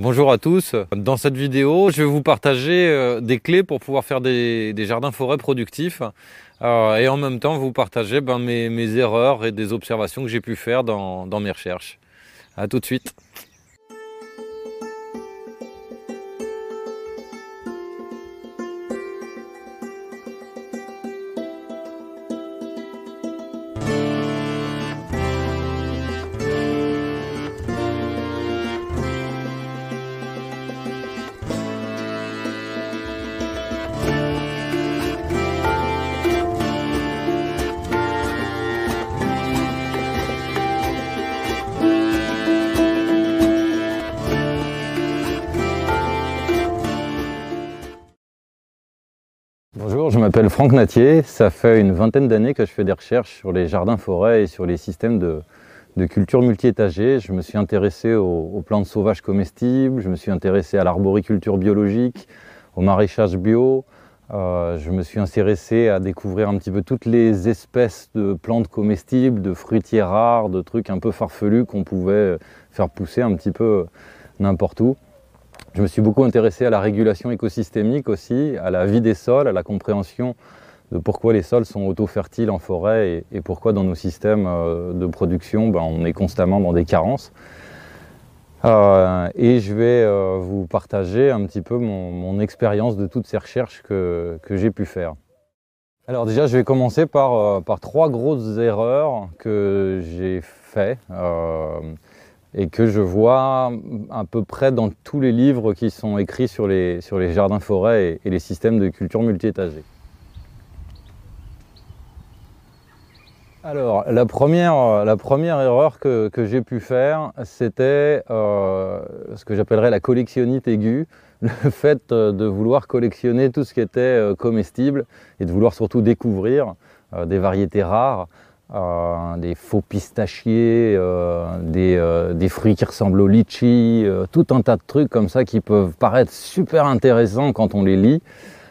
Bonjour à tous. Dans cette vidéo, je vais vous partager euh, des clés pour pouvoir faire des, jardins forêts productifs euh, et en même temps vous partager ben, mes, erreurs et des observations que j'ai pu faire dans, dans mes recherches. A tout de suite. Bonjour, je m'appelle Franck Natier. Ça fait une vingtaine d'années que je fais des recherches sur les jardins-forêts et sur les systèmes de, culture multi Je me suis intéressé aux, plantes sauvages comestibles, je me suis intéressé à l'arboriculture biologique, au maraîchage bio. Euh, je me suis intéressé à découvrir un petit peu toutes les espèces de plantes comestibles, de fruitiers rares, de trucs un peu farfelus qu'on pouvait faire pousser un petit peu n'importe où. Je me suis beaucoup intéressé à la régulation écosystémique aussi, à la vie des sols, à la compréhension de pourquoi les sols sont auto-fertiles en forêt et, pourquoi dans nos systèmes euh, de production, ben, on est constamment dans des carences. Euh, et je vais euh, vous partager un petit peu mon, expérience de toutes ces recherches que, j'ai pu faire. Alors déjà, je vais commencer par, par trois grosses erreurs que j'ai faites et que je vois à peu près dans tous les livres qui sont écrits sur les, jardins-forêts et, les systèmes de culture multiétagée. Alors, la première, erreur que, j'ai pu faire, c'était euh, ce que j'appellerais la collectionnite aiguë, le fait euh, de vouloir collectionner tout ce qui était euh, comestible et de vouloir surtout découvrir des variétés rares. Euh, des faux pistachiers, euh, euh, des, fruits qui ressemblent au litchi, tout un tas de trucs comme ça qui peuvent paraître super intéressants quand on les lit.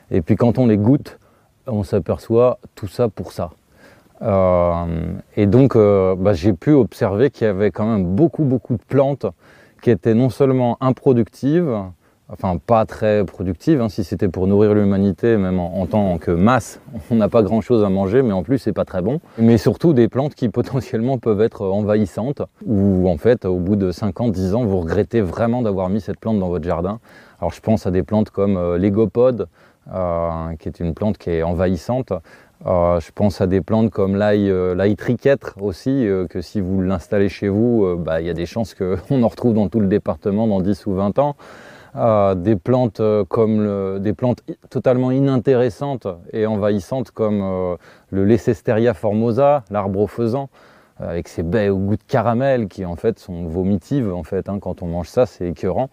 Et puis quand on les goûte, on s'aperçoit tout ça pour ça. et donc bah, j'ai pu observer qu'il y avait quand même beaucoup beaucoup de plantes qui étaient non seulement improductives, enfin pas très productive. Hein. Si c'était pour nourrir l'humanité, même en, tant que masse, on n'a pas grand-chose à manger, mais en plus c'est pas très bon. Mais surtout des plantes qui potentiellement peuvent être envahissantes, ou en fait au bout de 5 ans, 10 ans, vous regrettez vraiment d'avoir mis cette plante dans votre jardin. Alors je pense à des plantes comme euh, l'égopode, euh, qui est une plante qui est envahissante. Euh, je pense à des plantes comme l'ail, l'ail aussi, que si vous l'installez chez vous, bah, il y a des chances qu'on en retrouve dans tout le département dans 10 ou 20 ans des plantes euh, comme des plantes totalement inintéressantes et envahissantes comme euh, le Lecesteria formosa, l'arbre faisant, euh, avec ses baies au goût de caramel qui en fait sont vomitives en fait hein, quand on mange ça c'est écœurant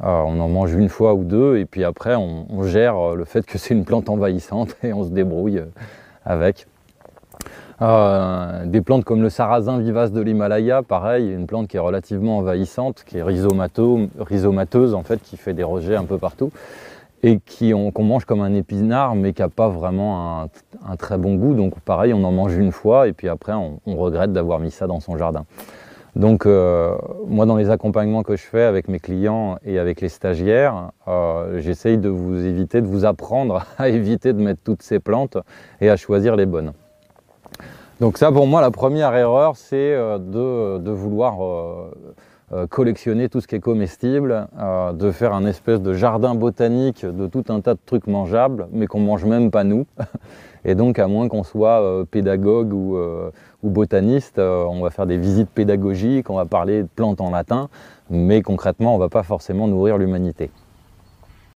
on en mange une fois ou deux et puis après on gère le fait que c'est une plante envahissante et on se débrouille avec ah, euh, des plantes comme le sarrasin vivace de l'Himalaya, pareil, une plante qui est relativement envahissante, qui est rhizomateuse en fait, qui fait des rejets un peu partout et qui qu'on mange comme un épinard mais qui n'a pas vraiment un, très bon goût. Donc pareil, on en mange une fois et puis après on, regrette d'avoir mis ça dans son jardin. Donc euh, moi dans les accompagnements que je fais avec mes clients et avec les stagiaires, euh, j'essaye de vous éviter, de vous apprendre à éviter de mettre toutes ces plantes et à choisir les bonnes. Donc ça, pour moi, la première erreur, c'est euh, de, vouloir euh, euh, collectionner tout ce qui est comestible, de faire un espèce de jardin botanique de tout un tas de trucs mangeables, mais qu'on mange même pas nous. Et donc, à moins qu'on soit pédagogue ou, ou, botaniste, on va faire des visites pédagogiques, on va parler de plantes en latin, mais concrètement, on va pas forcément nourrir l'humanité.